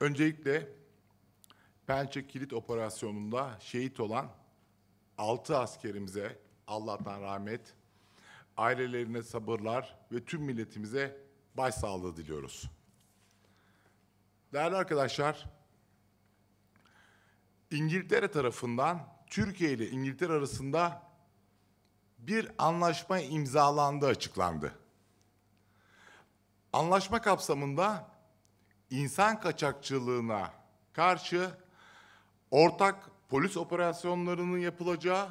Öncelikle Pençe Kilit Operasyonu'nda şehit olan altı askerimize Allah'tan rahmet, ailelerine sabırlar ve tüm milletimize başsağlığı diliyoruz. Değerli arkadaşlar, İngiltere tarafından Türkiye ile İngiltere arasında bir anlaşma imzalandı açıklandı. Anlaşma kapsamında insan kaçakçılığına karşı ortak polis operasyonlarının yapılacağı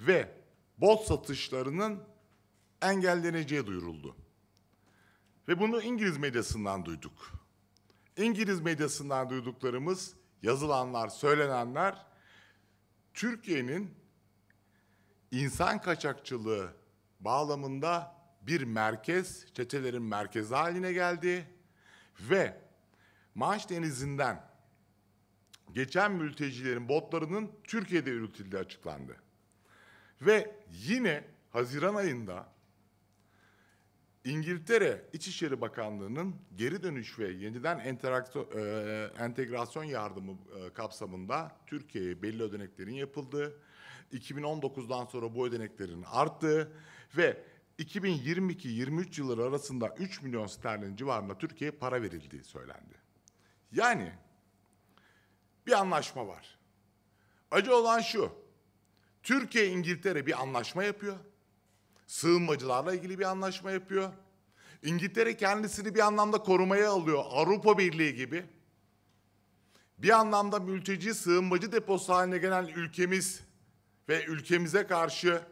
ve bot satışlarının engelleneceği duyuruldu. Ve bunu İngiliz medyasından duyduk. İngiliz medyasından duyduklarımız, yazılanlar, söylenenler Türkiye'nin insan kaçakçılığı bağlamında bir merkez, çetelerin merkezi haline geldi ve Maaş denizinden geçen mültecilerin botlarının Türkiye'de üretildiği açıklandı. Ve yine Haziran ayında İngiltere İçişleri Bakanlığı'nın geri dönüş ve yeniden e, entegrasyon yardımı e, kapsamında Türkiye'ye belli ödeneklerin yapıldığı, 2019'dan sonra bu ödeneklerin arttığı ve 2022-23 yılları arasında 3 milyon sterlin civarında Türkiye'ye para verildiği söylendi. Yani bir anlaşma var. Acı olan şu. Türkiye İngiltere bir anlaşma yapıyor. Sığınmacılarla ilgili bir anlaşma yapıyor. İngiltere kendisini bir anlamda korumaya alıyor Avrupa Birliği gibi. Bir anlamda mülteci sığınmacı deposu haline gelen ülkemiz ve ülkemize karşı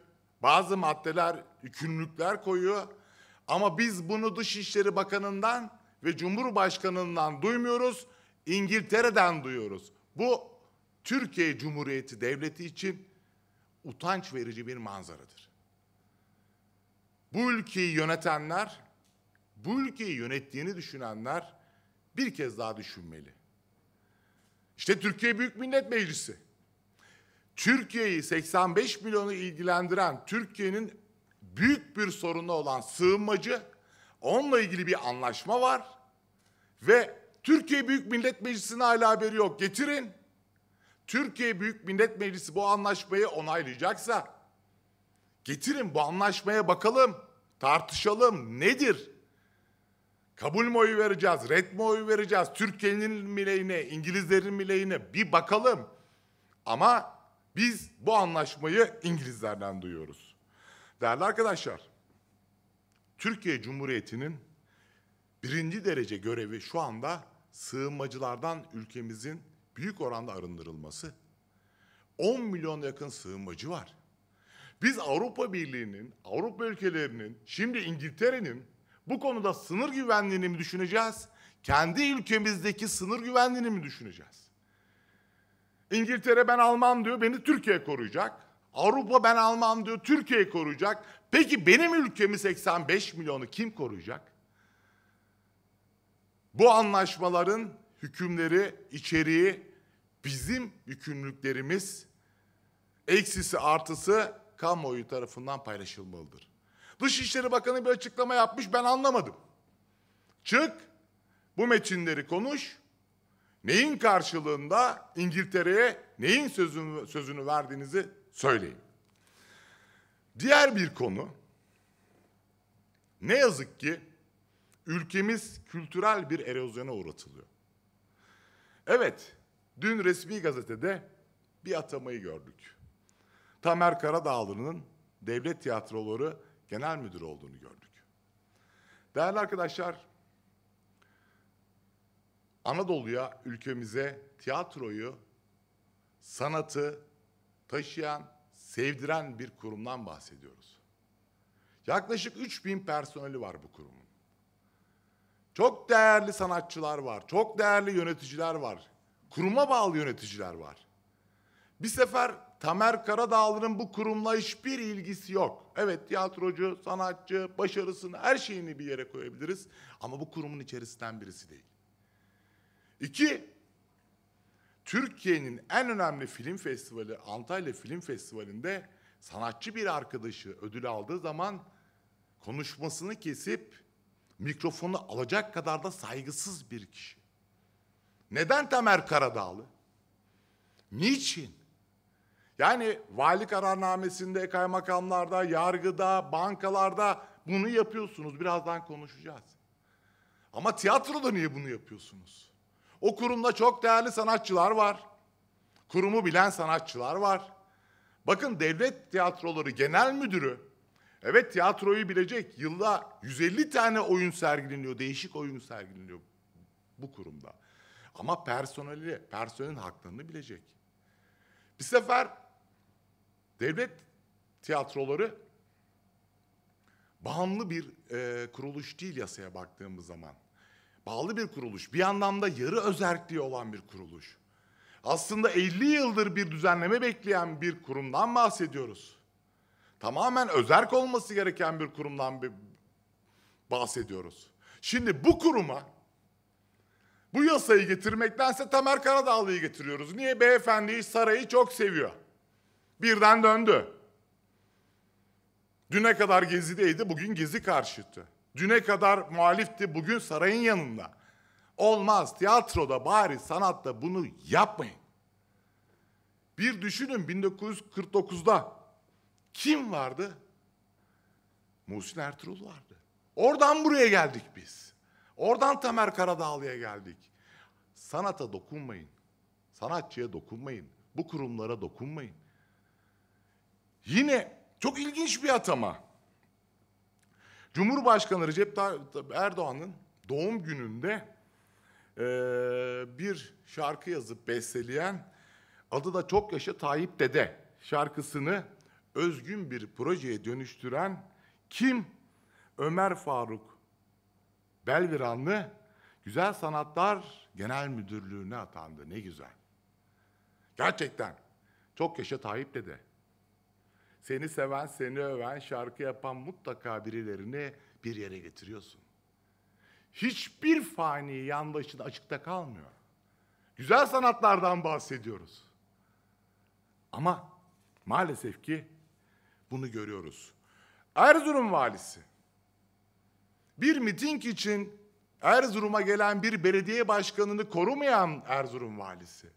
bazı maddeler, yükümlülükler koyuyor. Ama biz bunu Dışişleri Bakanı'ndan ve Cumhurbaşkanı'ndan duymuyoruz, İngiltere'den duyuyoruz. Bu Türkiye Cumhuriyeti Devleti için utanç verici bir manzaradır. Bu ülkeyi yönetenler, bu ülkeyi yönettiğini düşünenler bir kez daha düşünmeli. İşte Türkiye Büyük Millet Meclisi. Türkiye'yi 85 milyonu ilgilendiren Türkiye'nin büyük bir sorunu olan sığınmacı Onunla ilgili bir anlaşma var. Ve Türkiye Büyük Millet Meclisi'ne hala haberi yok. Getirin. Türkiye Büyük Millet Meclisi bu anlaşmayı onaylayacaksa getirin bu anlaşmaya bakalım. Tartışalım. Nedir? Kabul mü oyu vereceğiz, red mi oyu vereceğiz, Türkiye'nin bileğine, İngilizlerin bileğine bir bakalım. Ama biz bu anlaşmayı İngilizlerden duyuyoruz. Değerli arkadaşlar, Türkiye Cumhuriyeti'nin birinci derece görevi şu anda sığınmacılardan ülkemizin büyük oranda arındırılması. 10 milyon yakın sığınmacı var. Biz Avrupa Birliği'nin, Avrupa ülkelerinin, şimdi İngiltere'nin bu konuda sınır güvenliğini mi düşüneceğiz? Kendi ülkemizdeki sınır güvenliğini mi düşüneceğiz? İngiltere ben Alman diyor, beni Türkiye koruyacak. Avrupa ben Alman diyor Türkiye koruyacak. Peki benim ülkemi 85 milyonu kim koruyacak? Bu anlaşmaların hükümleri, içeriği bizim yükümlülüklerimiz eksisi artısı kamuoyu tarafından paylaşılmalıdır. Dışişleri Bakanı bir açıklama yapmış ben anlamadım. Çık bu metinleri konuş. Neyin karşılığında İngiltere'ye neyin sözünü, sözünü verdiğinizi Söyleyeyim. Diğer bir konu ne yazık ki ülkemiz kültürel bir erozyona uğratılıyor. Evet, dün resmi gazetede bir atamayı gördük. Tamer Karadağlı'nın devlet tiyatroları genel müdürü olduğunu gördük. Değerli arkadaşlar, Anadolu'ya, ülkemize tiyatroyu, sanatı, taşıyan, sevdiren bir kurumdan bahsediyoruz. Yaklaşık 3000 personeli var bu kurumun. Çok değerli sanatçılar var, çok değerli yöneticiler var. Kuruma bağlı yöneticiler var. Bir sefer Tamer Karadağlı'nın bu kurumla hiçbir ilgisi yok. Evet tiyatrocu, sanatçı, başarısını, her şeyini bir yere koyabiliriz. Ama bu kurumun içerisinden birisi değil. İki, Türkiye'nin en önemli film festivali Antalya Film Festivali'nde sanatçı bir arkadaşı ödül aldığı zaman konuşmasını kesip mikrofonu alacak kadar da saygısız bir kişi. Neden Tamer Karadağlı? Niçin? Yani vali kararnamesinde, kaymakamlarda, yargıda, bankalarda bunu yapıyorsunuz. Birazdan konuşacağız. Ama tiyatroda niye bunu yapıyorsunuz? O kurumda çok değerli sanatçılar var. Kurumu bilen sanatçılar var. Bakın devlet tiyatroları genel müdürü, evet tiyatroyu bilecek yılda 150 tane oyun sergileniyor, değişik oyun sergileniyor bu kurumda. Ama personeli, personelin haklarını bilecek. Bir sefer devlet tiyatroları bağımlı bir e, kuruluş değil yasaya baktığımız zaman bağlı bir kuruluş. Bir anlamda yarı özerkliği olan bir kuruluş. Aslında 50 yıldır bir düzenleme bekleyen bir kurumdan bahsediyoruz. Tamamen özerk olması gereken bir kurumdan bir bahsediyoruz. Şimdi bu kuruma bu yasayı getirmektense Tamer Karadağlı'yı getiriyoruz. Niye? Beyefendi sarayı çok seviyor. Birden döndü. Düne kadar gezideydi, bugün gezi karşıtı. Düne kadar muhalifti, bugün sarayın yanında. Olmaz. Tiyatroda bari sanatta bunu yapmayın. Bir düşünün 1949'da kim vardı? Muhsin Ertuğrul vardı. Oradan buraya geldik biz. Oradan Tamer Karadağlı'ya geldik. Sanata dokunmayın. Sanatçıya dokunmayın. Bu kurumlara dokunmayın. Yine çok ilginç bir atama. Cumhurbaşkanı Recep Tayyip Erdoğan'ın doğum gününde e, bir şarkı yazıp besteleyen adı da Çok Yaşa Tayyip Dede şarkısını özgün bir projeye dönüştüren kim? Ömer Faruk Belviranlı Güzel Sanatlar Genel Müdürlüğü'ne atandı. Ne güzel. Gerçekten. Çok yaşa Tayyip Dede. Seni seven, seni öven, şarkı yapan mutlaka birilerini bir yere getiriyorsun. Hiçbir fani yandaşın açıkta kalmıyor. Güzel sanatlardan bahsediyoruz. Ama maalesef ki bunu görüyoruz. Erzurum valisi bir miting için Erzurum'a gelen bir belediye başkanını korumayan Erzurum valisi.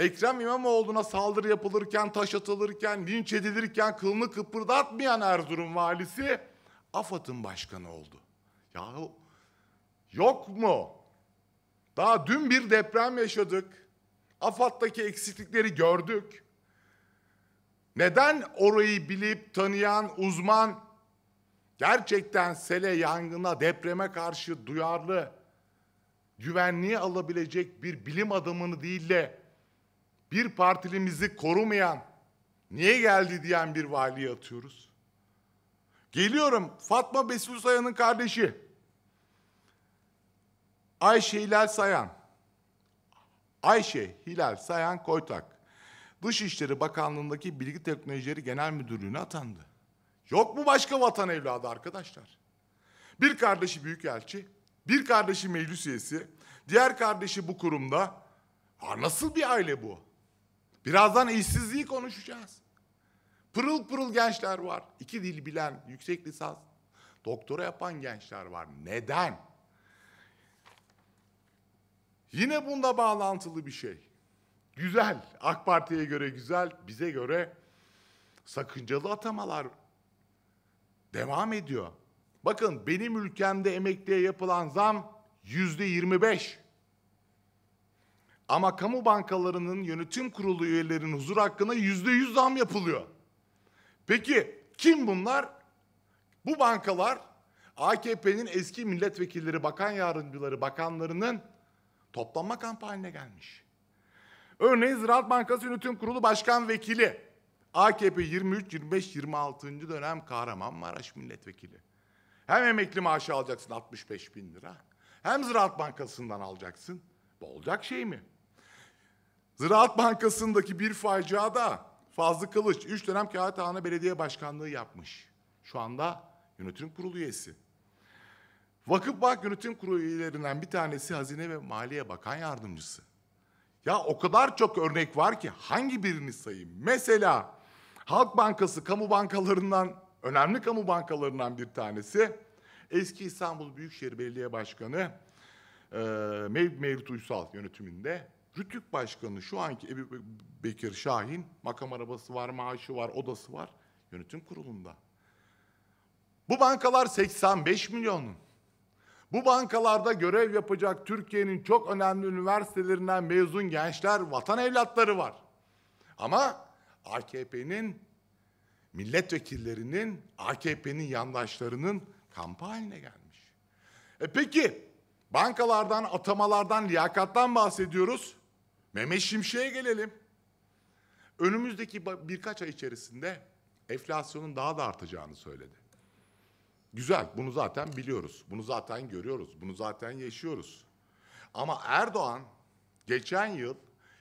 Ekrem İmamoğlu'na saldırı yapılırken, taş atılırken, linç edilirken kılını kıpırdatmayan Erzurum valisi AFAD'ın başkanı oldu. Ya yok mu? Daha dün bir deprem yaşadık. AFAD'daki eksiklikleri gördük. Neden orayı bilip tanıyan uzman gerçekten sele, yangına, depreme karşı duyarlı, güvenliği alabilecek bir bilim adamını değil de bir partilimizi korumayan, niye geldi diyen bir valiyi atıyoruz. Geliyorum Fatma Besul Sayan'ın kardeşi. Ayşe Hilal Sayan. Ayşe Hilal Sayan Koytak. Dışişleri Bakanlığı'ndaki Bilgi Teknolojileri Genel Müdürlüğü'ne atandı. Yok mu başka vatan evladı arkadaşlar? Bir kardeşi büyükelçi, bir kardeşi meclis üyesi, diğer kardeşi bu kurumda. Ha, nasıl bir aile bu? Birazdan işsizliği konuşacağız. Pırıl pırıl gençler var. İki dil bilen, yüksek lisans, doktora yapan gençler var. Neden? Yine bunda bağlantılı bir şey. Güzel, AK Parti'ye göre güzel, bize göre sakıncalı atamalar devam ediyor. Bakın benim ülkemde emekliye yapılan zam yüzde 25. Ama kamu bankalarının yönetim kurulu üyelerinin huzur hakkına yüzde yüz zam yapılıyor. Peki kim bunlar? Bu bankalar AKP'nin eski milletvekilleri, bakan yardımcıları, bakanlarının toplanma kamp haline gelmiş. Örneğin Ziraat Bankası Yönetim Kurulu Başkan Vekili AKP 23, 25, 26. dönem Kahramanmaraş milletvekili. Hem emekli maaşı alacaksın 65 bin lira. Hem Ziraat Bankası'ndan alacaksın. Bu olacak şey mi? Ziraat Bankası'ndaki bir faciada Fazlı Kılıç 3 dönem Kağıthane Belediye Başkanlığı yapmış. Şu anda yönetim kurulu üyesi. Vakıf Bank yönetim kurulu üyelerinden bir tanesi Hazine ve Maliye Bakan Yardımcısı. Ya o kadar çok örnek var ki hangi birini sayayım? Mesela Halk Bankası kamu bankalarından, önemli kamu bankalarından bir tanesi. Eski İstanbul Büyükşehir Belediye Başkanı e, Mev Mevlüt Uysal yönetiminde Rütük Başkanı şu anki Ebu Bekir Şahin makam arabası var, maaşı var, odası var yönetim kurulunda. Bu bankalar 85 milyonun. Bu bankalarda görev yapacak Türkiye'nin çok önemli üniversitelerinden mezun gençler, vatan evlatları var. Ama AKP'nin milletvekillerinin, AKP'nin yandaşlarının kampı haline gelmiş. E peki bankalardan, atamalardan, liyakattan bahsediyoruz. Mehmet Şimşek'e gelelim. Önümüzdeki birkaç ay içerisinde enflasyonun daha da artacağını söyledi. Güzel, bunu zaten biliyoruz. Bunu zaten görüyoruz. Bunu zaten yaşıyoruz. Ama Erdoğan geçen yıl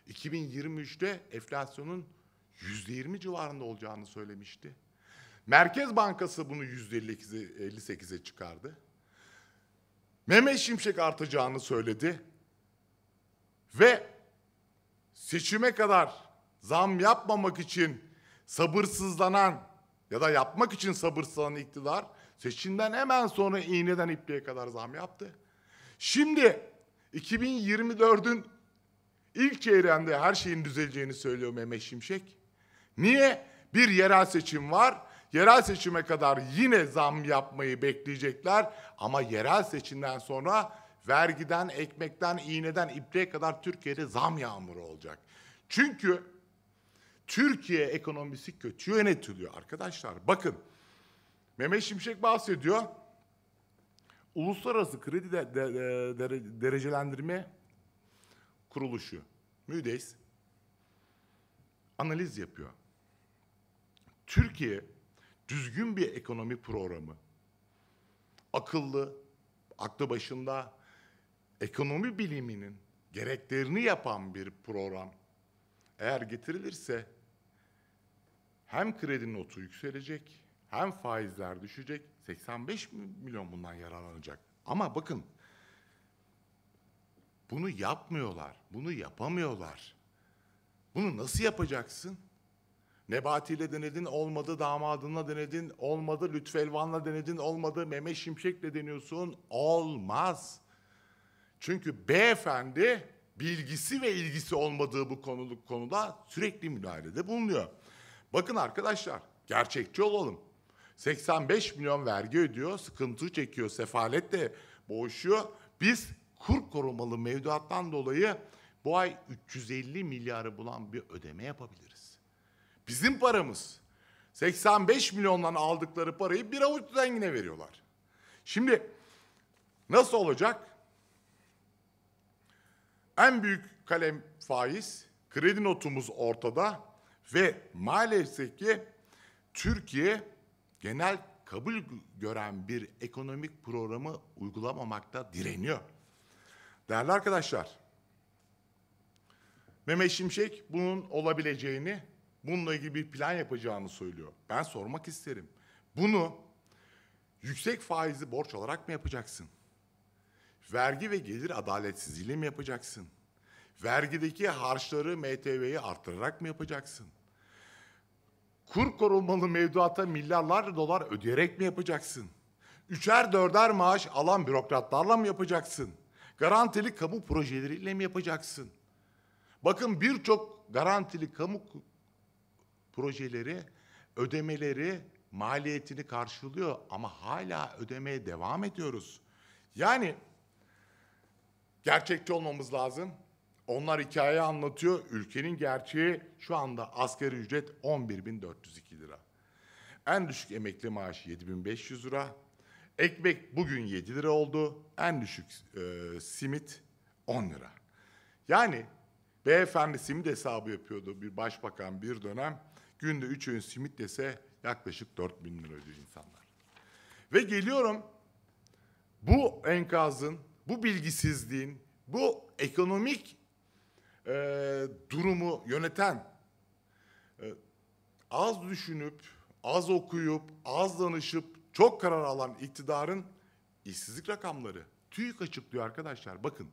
2023'te enflasyonun %20 civarında olacağını söylemişti. Merkez Bankası bunu %58'e çıkardı. Mehmet Şimşek artacağını söyledi. Ve seçime kadar zam yapmamak için sabırsızlanan ya da yapmak için sabırsızlanan iktidar seçimden hemen sonra iğneden ipliğe kadar zam yaptı. Şimdi 2024'ün ilk çeyreğinde her şeyin düzeleceğini söylüyor Mehmet Şimşek. Niye? Bir yerel seçim var. Yerel seçime kadar yine zam yapmayı bekleyecekler ama yerel seçimden sonra vergiden, ekmekten, iğneden, ipliğe kadar Türkiye'de zam yağmuru olacak. Çünkü Türkiye ekonomisi kötü yönetiliyor arkadaşlar. Bakın Mehmet Şimşek bahsediyor. Uluslararası Kredi de, de, de, Derecelendirme Kuruluşu, MÜDES analiz yapıyor. Türkiye düzgün bir ekonomi programı, akıllı, aklı başında, ekonomi biliminin gereklerini yapan bir program eğer getirilirse hem kredi notu yükselecek hem faizler düşecek 85 milyon bundan yararlanacak. Ama bakın bunu yapmıyorlar, bunu yapamıyorlar. Bunu nasıl yapacaksın? Nebati'yle denedin, olmadı damadınla denedin, olmadı Lütfelvan'la denedin, olmadı Meme Şimşek'le deniyorsun, olmaz. Çünkü beyefendi bilgisi ve ilgisi olmadığı bu konuluk konuda sürekli müdahalede bulunuyor. Bakın arkadaşlar, gerçekçi olalım. 85 milyon vergi ödüyor, sıkıntı çekiyor, sefaletle boğuşuyor. Biz kur korumalı mevduattan dolayı bu ay 350 milyarı bulan bir ödeme yapabiliriz. Bizim paramız. 85 milyondan aldıkları parayı bir avuç zengine veriyorlar. Şimdi nasıl olacak? En büyük kalem faiz, kredi notumuz ortada ve maalesef ki Türkiye genel kabul gören bir ekonomik programı uygulamamakta direniyor. Değerli arkadaşlar, Mehmet Şimşek bunun olabileceğini, bununla ilgili bir plan yapacağını söylüyor. Ben sormak isterim. Bunu yüksek faizli borç olarak mı yapacaksın? Vergi ve gelir adaletsizliğiyle mi yapacaksın? Vergideki harçları MTV'yi arttırarak mı yapacaksın? Kur korunmalı mevduata milyarlarca dolar ödeyerek mi yapacaksın? Üçer dörder maaş alan bürokratlarla mı yapacaksın? Garantili kamu projeleriyle mi yapacaksın? Bakın birçok garantili kamu projeleri ödemeleri maliyetini karşılıyor ama hala ödemeye devam ediyoruz. Yani Gerçekçi olmamız lazım. Onlar hikayeyi anlatıyor. Ülkenin gerçeği şu anda asgari ücret 11.402 lira. En düşük emekli maaşı 7.500 lira. Ekmek bugün 7 lira oldu. En düşük e, simit 10 lira. Yani beyefendi simit hesabı yapıyordu bir başbakan bir dönem. Günde 3 öğün simit dese yaklaşık 4 bin lira ödüyor insanlar. Ve geliyorum bu enkazın bu bilgisizliğin, bu ekonomik e, durumu yöneten e, az düşünüp, az okuyup, az danışıp çok karar alan iktidarın işsizlik rakamları TÜİK açıklıyor arkadaşlar. Bakın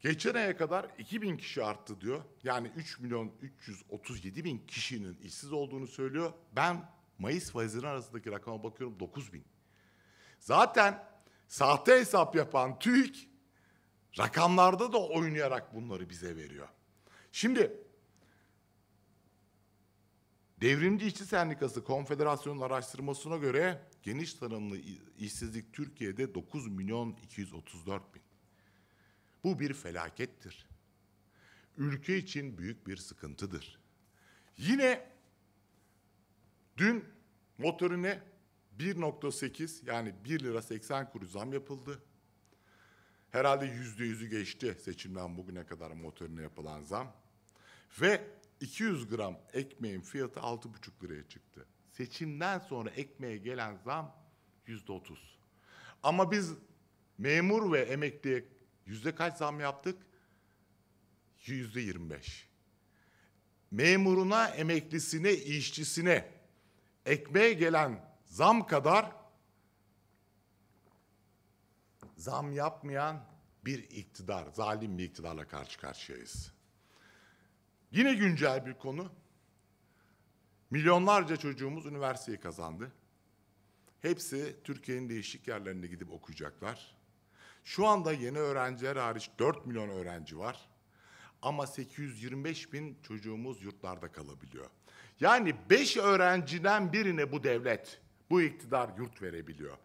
geçen aya kadar 2000 kişi arttı diyor. Yani 3 milyon 337 bin kişinin işsiz olduğunu söylüyor. Ben Mayıs ve Haziran arasındaki rakama bakıyorum 9 bin. Zaten sahte hesap yapan TÜİK rakamlarda da oynayarak bunları bize veriyor. Şimdi Devrimci İşçi Sendikası Konfederasyonu'nun araştırmasına göre geniş tanımlı işsizlik Türkiye'de 9 milyon 234 bin. Bu bir felakettir. Ülke için büyük bir sıkıntıdır. Yine dün motorine 1.8 yani 1 lira 80 kuruş zam yapıldı. Herhalde yüzde yüzü geçti seçimden bugüne kadar motorine yapılan zam. Ve 200 gram ekmeğin fiyatı 6,5 liraya çıktı. Seçimden sonra ekmeğe gelen zam yüzde 30. Ama biz memur ve emekliye yüzde kaç zam yaptık? Yüzde 25. Memuruna, emeklisine, işçisine ekmeğe gelen zam kadar zam yapmayan bir iktidar, zalim bir iktidarla karşı karşıyayız. Yine güncel bir konu. Milyonlarca çocuğumuz üniversiteyi kazandı. Hepsi Türkiye'nin değişik yerlerine gidip okuyacaklar. Şu anda yeni öğrenciler hariç 4 milyon öğrenci var. Ama 825 bin çocuğumuz yurtlarda kalabiliyor. Yani 5 öğrenciden birine bu devlet bu iktidar yurt verebiliyor.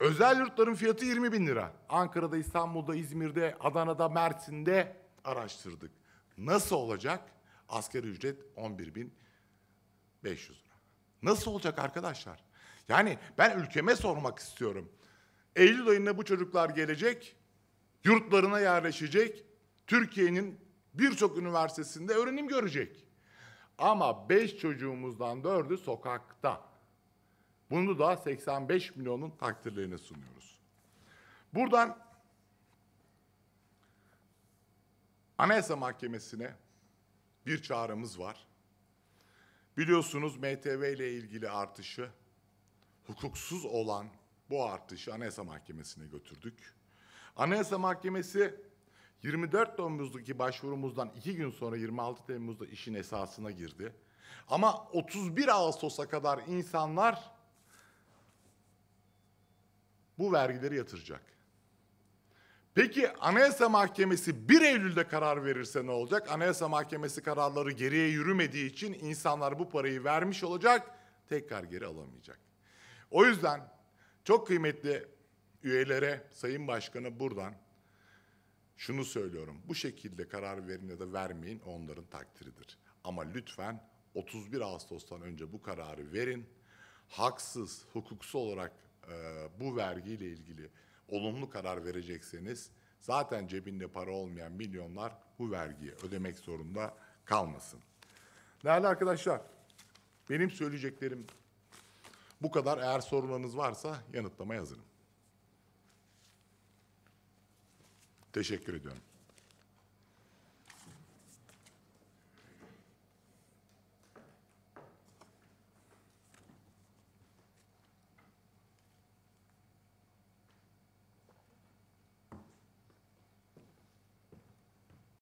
Özel yurtların fiyatı 20 bin lira. Ankara'da, İstanbul'da, İzmir'de, Adana'da, Mersin'de araştırdık. Nasıl olacak? Asgari ücret 11 bin 500 lira. Nasıl olacak arkadaşlar? Yani ben ülkeme sormak istiyorum. Eylül ayında bu çocuklar gelecek, yurtlarına yerleşecek, Türkiye'nin birçok üniversitesinde öğrenim görecek. Ama beş çocuğumuzdan dördü sokakta. Bunu da 85 milyonun takdirlerine sunuyoruz. Buradan Anayasa Mahkemesi'ne bir çağrımız var. Biliyorsunuz MTV ile ilgili artışı, hukuksuz olan bu artışı Anayasa Mahkemesi'ne götürdük. Anayasa Mahkemesi 24 Temmuz'daki başvurumuzdan iki gün sonra 26 Temmuz'da işin esasına girdi. Ama 31 Ağustos'a kadar insanlar bu vergileri yatıracak. Peki Anayasa Mahkemesi 1 Eylül'de karar verirse ne olacak? Anayasa Mahkemesi kararları geriye yürümediği için insanlar bu parayı vermiş olacak, tekrar geri alamayacak. O yüzden çok kıymetli üyelere, Sayın Başkan'a buradan şunu söylüyorum. Bu şekilde karar verin ya da vermeyin onların takdiridir. Ama lütfen 31 Ağustos'tan önce bu kararı verin. Haksız, hukuksuz olarak e, bu vergiyle ilgili olumlu karar verecekseniz zaten cebinde para olmayan milyonlar bu vergiyi ödemek zorunda kalmasın. Değerli arkadaşlar, benim söyleyeceklerim bu kadar. Eğer sorularınız varsa yanıtlama hazırım. Teşekkür ediyorum.